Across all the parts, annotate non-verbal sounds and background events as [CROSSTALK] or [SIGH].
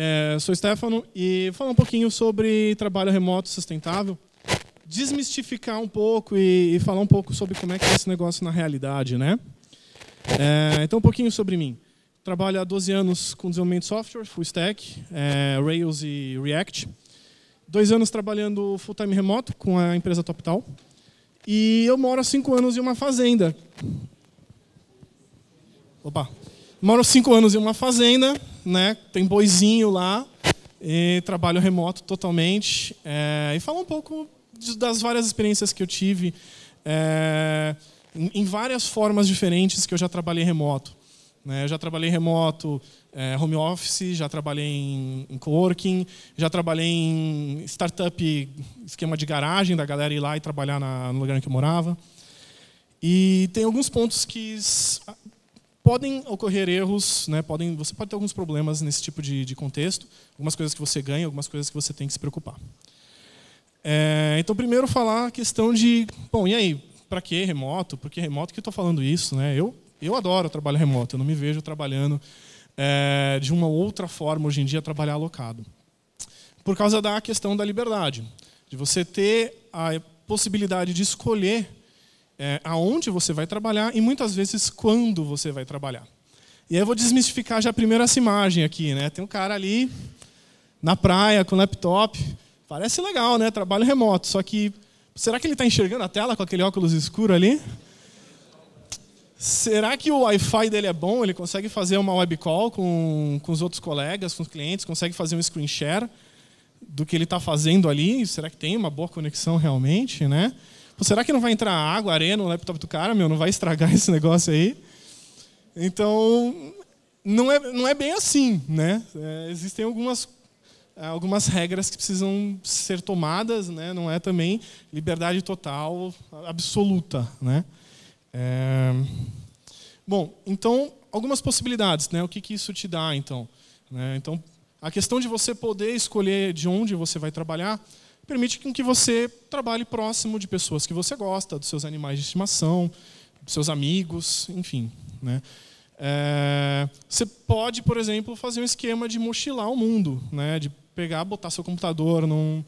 É, sou Stefano e falar um pouquinho sobre trabalho remoto sustentável, desmistificar um pouco e, e falar um pouco sobre como é que é esse negócio na realidade, né? É, então um pouquinho sobre mim. Trabalho há 12 anos com desenvolvimento de software, full stack, é, Rails e React. Dois anos trabalhando full time remoto com a empresa TopTal. E eu moro há cinco anos em uma fazenda. Opa! Moro cinco anos em uma fazenda né? Tem boizinho lá, trabalho remoto totalmente. É, e fala um pouco de, das várias experiências que eu tive é, em, em, várias formas diferentes que eu já trabalhei remoto. Né? Eu já trabalhei remoto, é, home office, já trabalhei em, em coworking, já trabalhei em startup, esquema de garagem da galera ir lá e trabalhar na, no lugar em que eu morava. E tem alguns pontos que podem ocorrer erros, né, podem, você pode ter alguns problemas nesse tipo de, de contexto, algumas coisas que você ganha, algumas coisas que você tem que se preocupar. É, então, primeiro falar a questão de, bom, e aí, para que remoto? Por que remoto que eu estou falando isso? Né? Eu, eu adoro trabalho remoto, eu não me vejo trabalhando é, de uma outra forma hoje em dia, trabalhar alocado. Por causa da questão da liberdade, de você ter a possibilidade de escolher é, aonde você vai trabalhar e muitas vezes quando você vai trabalhar. E aí eu vou desmistificar já primeiro essa imagem aqui, né? Tem um cara ali na praia com laptop, parece legal, né? Trabalho remoto, só que será que ele está enxergando a tela com aquele óculos escuro ali? Será que o Wi-Fi dele é bom? Ele consegue fazer uma webcall com, com os outros colegas, com os clientes? Consegue fazer um screen share do que ele está fazendo ali? Será que tem uma boa conexão realmente, né? Pô, será que não vai entrar água, arena no laptop do cara, meu? Não vai estragar [LAUGHS] esse negócio aí? Então, não é, não é bem assim, né? É, existem algumas algumas regras que precisam ser tomadas, né? Não é também liberdade total absoluta, né? É... Bom, então algumas possibilidades, né? O que, que isso te dá, então? Né? Então, a questão de você poder escolher de onde você vai trabalhar permite que você trabalhe próximo de pessoas que você gosta, dos seus animais de estimação, dos seus amigos, enfim. Né? É, você pode, por exemplo, fazer um esquema de mochilar o mundo, né? de pegar, botar seu computador num,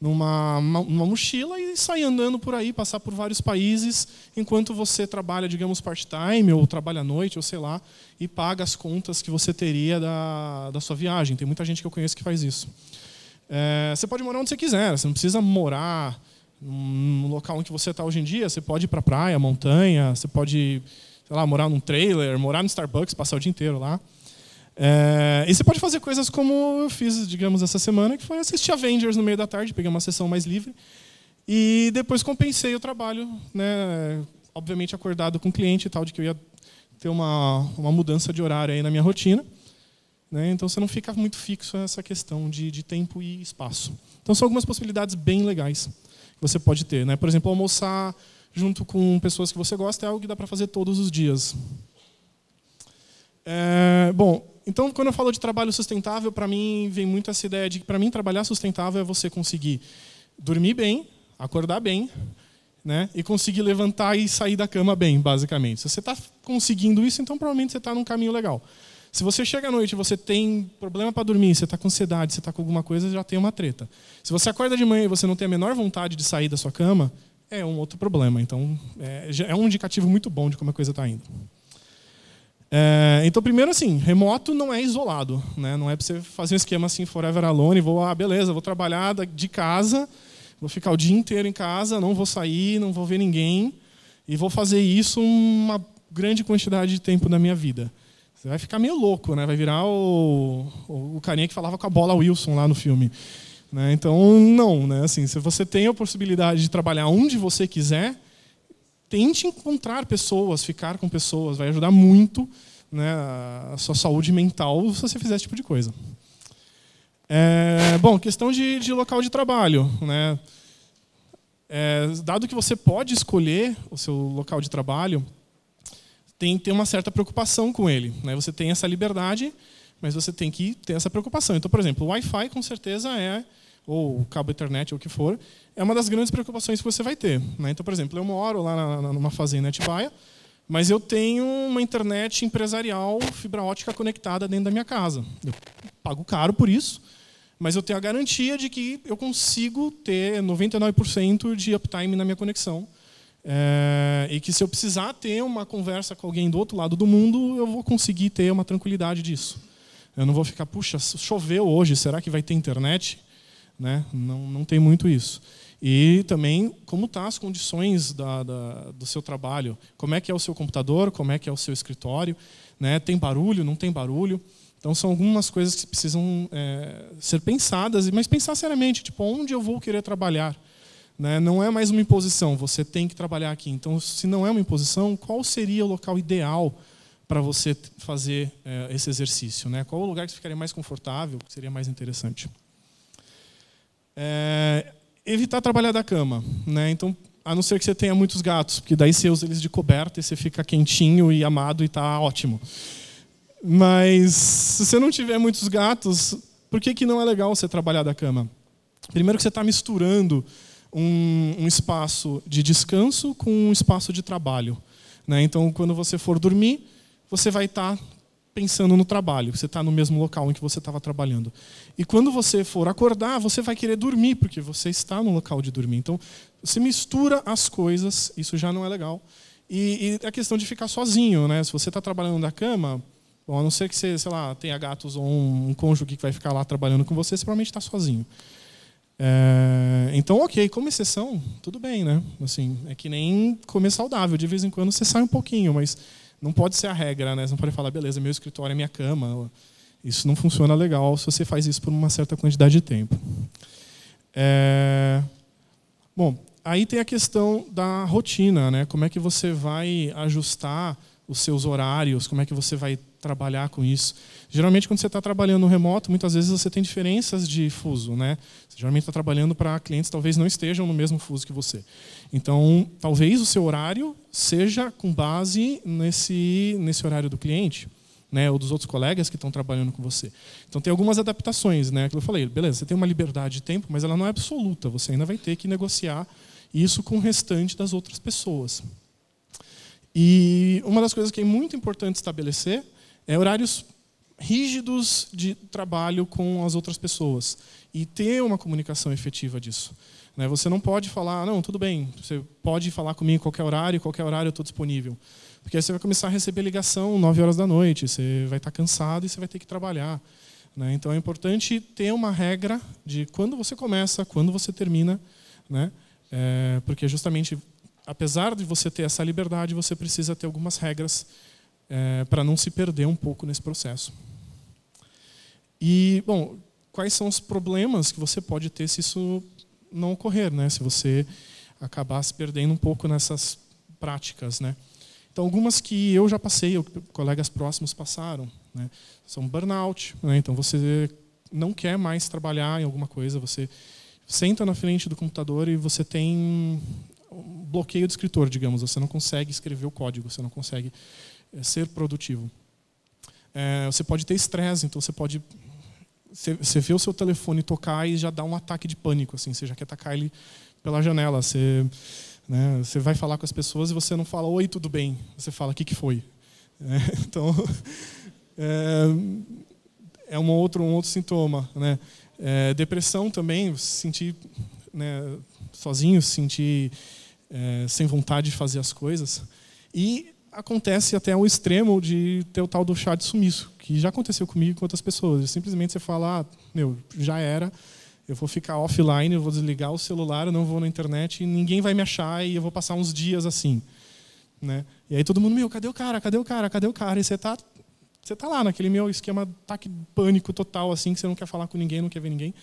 numa, numa mochila e sair andando por aí, passar por vários países, enquanto você trabalha, digamos, part-time, ou trabalha à noite, ou sei lá, e paga as contas que você teria da, da sua viagem. Tem muita gente que eu conheço que faz isso. É, você pode morar onde você quiser, você não precisa morar no local onde você está hoje em dia, você pode ir para praia, montanha, você pode, sei lá, morar num trailer, morar no Starbucks, passar o dia inteiro lá. É, e você pode fazer coisas como eu fiz, digamos, essa semana, que foi assistir Avengers no meio da tarde, peguei uma sessão mais livre. E depois compensei o trabalho, né, obviamente acordado com o cliente e tal, de que eu ia ter uma, uma mudança de horário aí na minha rotina. Né? Então você não fica muito fixo nessa questão de, de tempo e espaço. Então são algumas possibilidades bem legais que você pode ter. Né? Por exemplo, almoçar junto com pessoas que você gosta é algo que dá para fazer todos os dias. É, bom, então quando eu falo de trabalho sustentável, para mim vem muito essa ideia de que para mim trabalhar sustentável é você conseguir dormir bem, acordar bem, né, e conseguir levantar e sair da cama bem, basicamente. Se você está conseguindo isso, então provavelmente você está num caminho legal. Se você chega à noite e você tem problema para dormir, você está com ansiedade, você está com alguma coisa, já tem uma treta. Se você acorda de manhã e você não tem a menor vontade de sair da sua cama, é um outro problema. Então, é, é um indicativo muito bom de como a coisa está indo. É, então, primeiro assim, remoto não é isolado. Né? Não é para você fazer um esquema assim, forever alone, vou, ah, beleza, vou trabalhar de casa, vou ficar o dia inteiro em casa, não vou sair, não vou ver ninguém, e vou fazer isso uma grande quantidade de tempo da minha vida. Você vai ficar meio louco, né? Vai virar o, o, carinha que falava com a bola Wilson lá no filme. Né? Então, não, né? Assim, se você tem a possibilidade de trabalhar onde você quiser, tente encontrar pessoas, ficar com pessoas, vai ajudar muito né, a sua saúde mental se você fizer esse tipo de coisa. É, bom, questão de, de, local de trabalho. Né? É, dado que você pode escolher o seu local de trabalho, tem que ter uma certa preocupação com ele. Né? Você tem essa liberdade, mas você tem que ter essa preocupação. Então, por exemplo, o Wi-Fi com certeza é, ou o cabo internet, ou o que for, é uma das grandes preocupações que você vai ter. Né? Então, por exemplo, eu moro lá na, numa fazenda de Atibaia, mas eu tenho uma internet empresarial fibra ótica conectada dentro da minha casa. Eu pago caro por isso, mas eu tenho a garantia de que eu consigo ter 99% de uptime na minha conexão é, e que se eu precisar ter uma conversa com alguém do outro lado do mundo, eu vou conseguir ter uma tranquilidade disso. Eu não vou ficar, puxa, choveu hoje, será que vai ter internet? Né? Não, não tem muito isso. E também como estão tá as condições da, da, do seu trabalho. Como é que é o seu computador, como é que é o seu escritório. Né? Tem barulho, não tem barulho. Então são algumas coisas que precisam é, ser pensadas, mas pensar seriamente, tipo, onde eu vou querer trabalhar? Né? Não é mais uma imposição, você tem que trabalhar aqui. Então, se não é uma imposição, qual seria o local ideal para você fazer é, esse exercício? Né? Qual o lugar que ficaria mais confortável, que seria mais interessante? É, evitar trabalhar da cama. Né? Então, a não ser que você tenha muitos gatos, porque daí você usa eles de coberta e você fica quentinho e amado e está ótimo. Mas se você não tiver muitos gatos, por que, que não é legal você trabalhar da cama? Primeiro que você está misturando um, um espaço de descanso com um espaço de trabalho. Né? Então, quando você for dormir, você vai estar tá pensando no trabalho, você está no mesmo local em que você estava trabalhando. E quando você for acordar, você vai querer dormir, porque você está no local de dormir. Então, você mistura as coisas, isso já não é legal. E, e é a questão de ficar sozinho, né? Se você está trabalhando da cama, bom, a não ser que você, sei lá, tenha gatos ou um, um cônjuge que vai ficar lá trabalhando com você, você provavelmente está sozinho. É, então, ok, como exceção, tudo bem, né? Assim, é que nem comer saudável. De vez em quando você sai um pouquinho, mas não pode ser a regra, né? Você não pode falar, beleza, meu escritório é minha cama. Isso não funciona legal se você faz isso por uma certa quantidade de tempo. É... Bom, aí tem a questão da rotina, né? Como é que você vai ajustar os seus horários, como é que você vai trabalhar com isso. Geralmente, quando você está trabalhando remoto, muitas vezes você tem diferenças de fuso. Né? Você geralmente está trabalhando para clientes que talvez não estejam no mesmo fuso que você. Então, talvez o seu horário seja com base nesse, nesse horário do cliente. Né, ou dos outros colegas que estão trabalhando com você. Então tem algumas adaptações, né? Que eu falei, beleza, você tem uma liberdade de tempo, mas ela não é absoluta. Você ainda vai ter que negociar isso com o restante das outras pessoas. E uma das coisas que é muito importante estabelecer é horários rígidos de trabalho com as outras pessoas e ter uma comunicação efetiva disso. Né? Você não pode falar, ah, não, tudo bem, você pode falar comigo qualquer horário, qualquer horário eu estou disponível. Porque aí você vai começar a receber ligação 9 horas da noite, você vai estar tá cansado e você vai ter que trabalhar. Né? Então é importante ter uma regra de quando você começa, quando você termina, né? é, porque justamente apesar de você ter essa liberdade, você precisa ter algumas regras é, para não se perder um pouco nesse processo. E, bom, quais são os problemas que você pode ter se isso não ocorrer, né? Se você acabar se perdendo um pouco nessas práticas, né? Então, algumas que eu já passei, ou colegas próximos passaram, né? São burnout, né? Então você não quer mais trabalhar em alguma coisa, você senta na frente do computador e você tem bloqueio do escritor, digamos. Você não consegue escrever o código, você não consegue eh, ser produtivo. É, você pode ter estresse, então você pode. Você vê o seu telefone tocar e já dá um ataque de pânico, assim, você já quer atacar ele pela janela. Você, né, você vai falar com as pessoas e você não fala oi, tudo bem. Você fala o que, que foi. É, [LAUGHS] então, é, [LAUGHS] é um, outro, um outro sintoma. Né? É, depressão também, sentir né, sozinho, sentir é, sem vontade de fazer as coisas. E acontece até o extremo de ter o tal do chá de sumiço, que já aconteceu comigo e com outras pessoas. Simplesmente você fala, ah, meu, já era, eu vou ficar offline, eu vou desligar o celular, eu não vou na internet, e ninguém vai me achar e eu vou passar uns dias assim. Né? E aí todo mundo, meu, cadê o cara? Cadê o cara? Cadê o cara? E você tá, você tá lá naquele meu esquema de pânico total, assim, que você não quer falar com ninguém, não quer ver ninguém.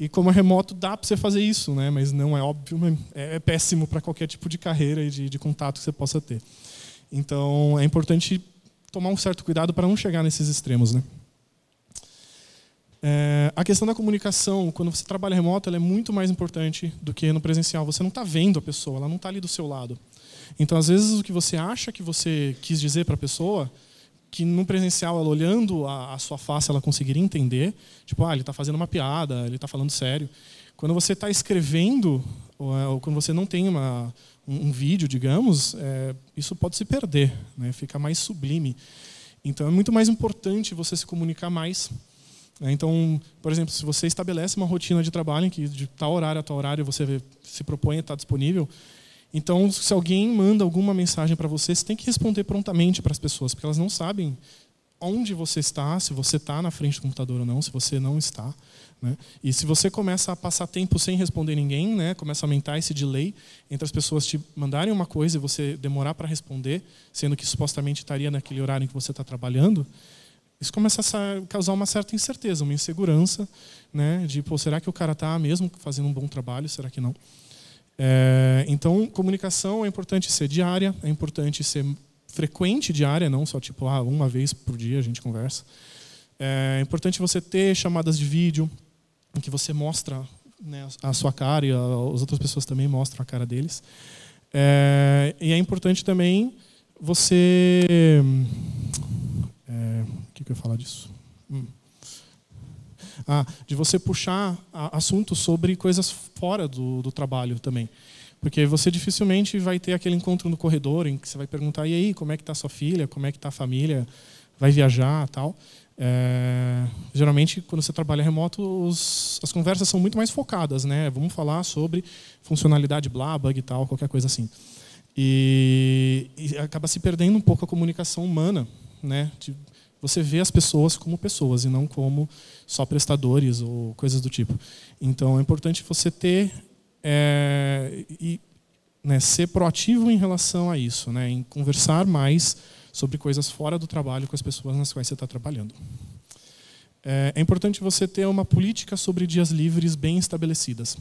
E como é remoto, dá para você fazer isso, né? mas não é óbvio, é, é péssimo para qualquer tipo de carreira e de, de, contato que você possa ter. Então, é importante tomar um certo cuidado para não chegar nesses extremos. Né? É, a questão da comunicação, quando você trabalha remoto, ela é muito mais importante do que no presencial. Você não está vendo a pessoa, ela não está ali do seu lado. Então, às vezes, o que você acha que você quis dizer para a pessoa que no presencial ela olhando a, a, sua face ela conseguiria entender tipo ah ele está fazendo uma piada ele está falando sério quando você está escrevendo ou, é, ou, quando você não tem uma, um, um vídeo digamos é, isso pode se perder né fica mais sublime então é muito mais importante você se comunicar mais né? então por exemplo se você estabelece uma rotina de trabalho em que de tal horário a tal horário você se propõe a estar disponível então, se alguém manda alguma mensagem para você, você tem que responder prontamente para as pessoas, porque elas não sabem onde você está, se você está na frente do computador ou não, se você não está. Né? E se você começa a passar tempo sem responder ninguém, né? começa a aumentar esse delay entre as pessoas te mandarem uma coisa e você demorar para responder, sendo que supostamente estaria naquele horário em que você está trabalhando, isso começa a causar uma certa incerteza, uma insegurança, né? de, pô, será que o cara está mesmo fazendo um bom trabalho, será que não? É, então, comunicação é importante ser diária, é importante ser frequente diária, não só tipo ah, uma vez por dia a gente conversa. É importante você ter chamadas de vídeo, em que você mostra né, a sua cara e a, as outras pessoas também mostram a cara deles. É, e é importante também você. Hum, é, o que, que eu ia falar disso? Hum ah, de você puxar assuntos sobre coisas fora do, do trabalho também. Porque você dificilmente vai ter aquele encontro no corredor em que você vai perguntar, e aí, como é que está sua filha, como é que está a família, vai viajar tal. É, geralmente, quando você trabalha remoto, os, as conversas são muito mais focadas, né? Vamos falar sobre funcionalidade blá, bug e tal, qualquer coisa assim. E, e, acaba se perdendo um pouco a comunicação humana, né? você vê as pessoas como pessoas e não como só prestadores ou coisas do tipo. Então é importante você ter é, e né, ser proativo em relação a isso, né, em conversar mais sobre coisas fora do trabalho com as pessoas nas quais você está trabalhando. É, é importante você ter uma política sobre dias livres bem estabelecidas.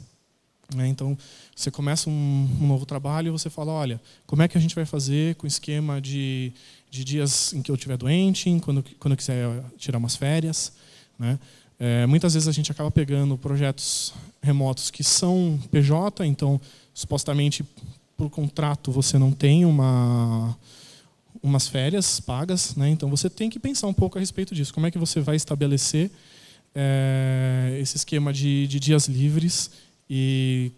Né? Então, você começa um, um novo trabalho e você fala, olha, como é que a gente vai fazer com o esquema de, de dias em que eu estiver doente, quando, quando eu quiser tirar umas férias. Né? É, muitas vezes a gente acaba pegando projetos remotos que são PJ, então, supostamente, por contrato, você não tem uma umas férias pagas, né? então você tem que pensar um pouco a respeito disso. Como é que você vai estabelecer é, esse esquema de, de dias livres e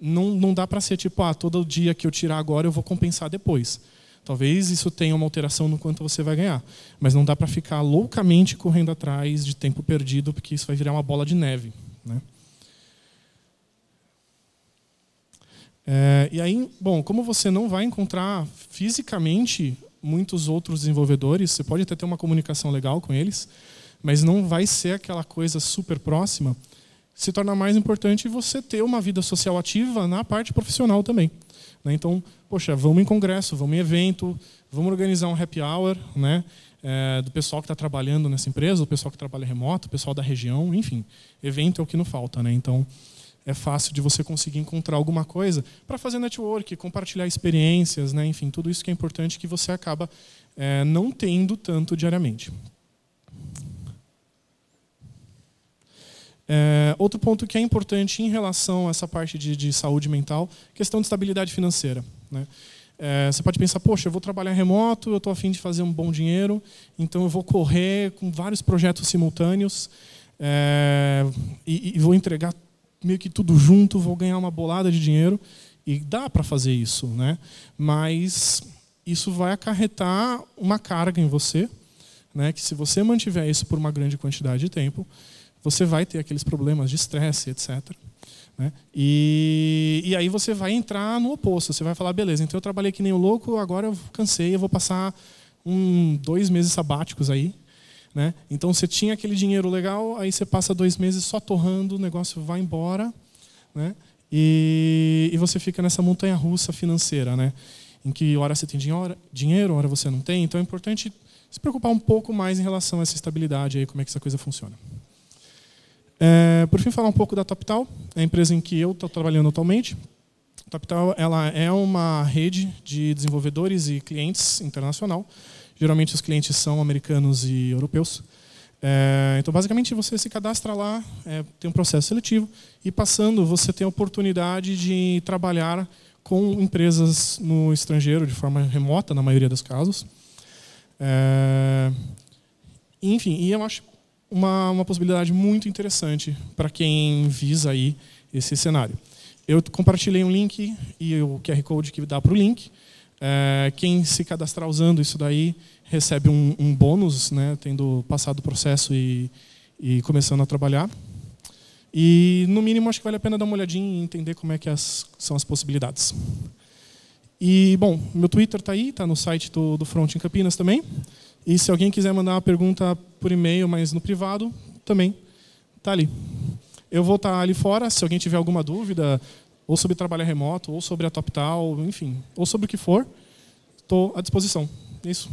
não, não dá para ser tipo, ah, todo dia que eu tirar agora eu vou compensar depois. Talvez isso tenha uma alteração no quanto você vai ganhar, mas não dá para ficar loucamente correndo atrás de tempo perdido, porque isso vai virar uma bola de neve. Né? É, e aí, bom, como você não vai encontrar fisicamente muitos outros desenvolvedores, você pode até ter uma comunicação legal com eles, mas não vai ser aquela coisa super próxima se torna mais importante você ter uma vida social ativa na parte profissional também. Né? Então, poxa, vamos em congresso, vamos em evento, vamos organizar um happy hour, né? É, do pessoal que está trabalhando nessa empresa, do pessoal que trabalha remoto, do pessoal da região, enfim, evento é o que não falta, né? Então é fácil de você conseguir encontrar alguma coisa para fazer network, compartilhar experiências, né? Enfim, tudo isso que é importante que você acaba é, não tendo tanto diariamente. É, outro ponto que é importante em relação a essa parte de, de saúde mental, questão de estabilidade financeira. Né? É, você pode pensar, poxa, eu vou trabalhar remoto, eu estou afim de fazer um bom dinheiro, então eu vou correr com vários projetos simultâneos é, e, e vou entregar meio que tudo junto, vou ganhar uma bolada de dinheiro e dá para fazer isso, né? Mas isso vai acarretar uma carga em você, né? Que se você mantiver isso por uma grande quantidade de tempo, você vai ter aqueles problemas de estresse, etc. Né? E, e aí você vai entrar no oposto. Você vai falar, beleza, então eu trabalhei que nem um louco, agora eu cansei, eu vou passar um, dois meses sabáticos aí. Né? Então você tinha aquele dinheiro legal, aí você passa dois meses só torrando, o negócio vai embora. Né? E, e você fica nessa montanha russa financeira, né? em que hora você tem dinheiro, hora você não tem. Então é importante se preocupar um pouco mais em relação a essa estabilidade, aí, como é que essa coisa funciona. É, por fim, falar um pouco da Topital, a empresa em que eu estou trabalhando atualmente. A Topital ela é uma rede de desenvolvedores e clientes internacional. Geralmente os clientes são americanos e europeus. É, então, basicamente, você se cadastra lá, é, tem um processo seletivo, e passando, você tem a oportunidade de trabalhar com empresas no estrangeiro, de forma remota, na maioria dos casos. É, enfim, e eu acho uma, uma possibilidade muito interessante para quem visa aí esse cenário. Eu compartilhei um link e o QR Code que dá para o link. É, quem se cadastrar usando isso daí recebe um, um bônus, né, tendo passado o processo e, e começando a trabalhar. E, no mínimo, acho que vale a pena dar uma olhadinha e entender como é que as, são as possibilidades. E, bom, meu Twitter está aí, está no site do, do Front em Campinas também. E se alguém quiser mandar uma pergunta por e-mail, mas no privado, também tá ali. Eu vou estar tá ali fora, se alguém tiver alguma dúvida, ou sobre trabalho remoto, ou sobre a TopTal, enfim, ou sobre o que for, estou à disposição. É isso.